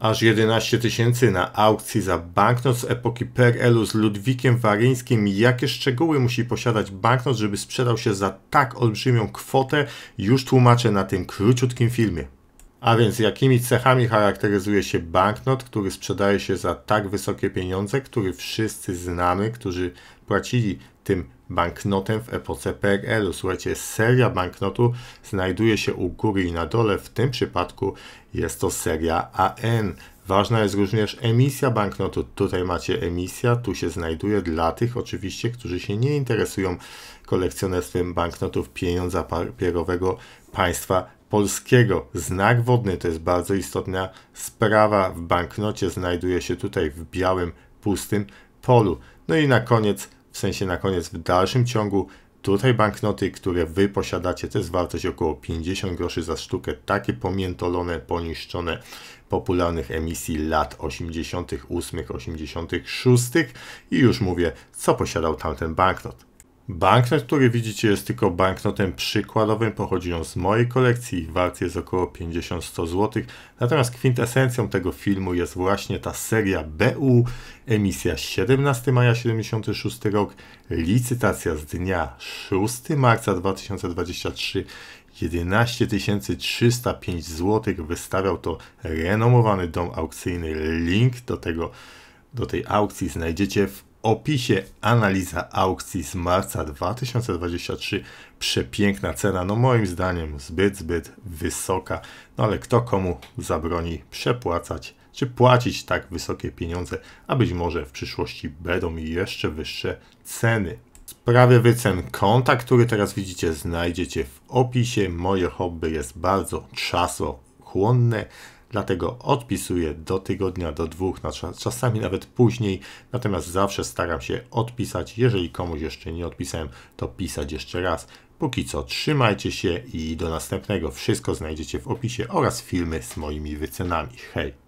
aż 11 tysięcy na aukcji za banknot z epoki PRL-u z Ludwikiem Waryńskim. Jakie szczegóły musi posiadać banknot, żeby sprzedał się za tak olbrzymią kwotę, już tłumaczę na tym króciutkim filmie. A więc jakimi cechami charakteryzuje się banknot, który sprzedaje się za tak wysokie pieniądze, który wszyscy znamy, którzy płacili tym banknotem w epoce PRL-u. Słuchajcie, seria banknotu znajduje się u góry i na dole. W tym przypadku jest to seria AN. Ważna jest również emisja banknotu. Tutaj macie emisja, tu się znajduje dla tych oczywiście, którzy się nie interesują kolekcjonerstwem banknotów pieniądza papierowego państwa polskiego. Znak wodny to jest bardzo istotna sprawa. W banknocie znajduje się tutaj w białym, pustym polu. No i na koniec w sensie na koniec w dalszym ciągu tutaj banknoty, które wy posiadacie, to jest wartość około 50 groszy za sztukę, takie pomiętolone, poniszczone popularnych emisji lat 88, 86 i już mówię, co posiadał tamten banknot. Banknot, który widzicie, jest tylko banknotem przykładowym, pochodzi on z mojej kolekcji i wart jest około 50-100 zł. Natomiast kwintesencją tego filmu jest właśnie ta seria BU, emisja 17 maja 76 rok, licytacja z dnia 6 marca 2023, 11 305 zł. Wystawiał to renomowany dom aukcyjny. Link do tego do tej aukcji znajdziecie w opisie analiza aukcji z marca 2023. Przepiękna cena, no moim zdaniem zbyt, zbyt wysoka. No ale kto komu zabroni przepłacać czy płacić tak wysokie pieniądze, a być może w przyszłości będą jeszcze wyższe ceny. Sprawę wycen konta, który teraz widzicie, znajdziecie w opisie. Moje hobby jest bardzo czasochłonne dlatego odpisuję do tygodnia, do dwóch, czasami nawet później, natomiast zawsze staram się odpisać. Jeżeli komuś jeszcze nie odpisałem, to pisać jeszcze raz. Póki co trzymajcie się i do następnego. Wszystko znajdziecie w opisie oraz filmy z moimi wycenami. Hej!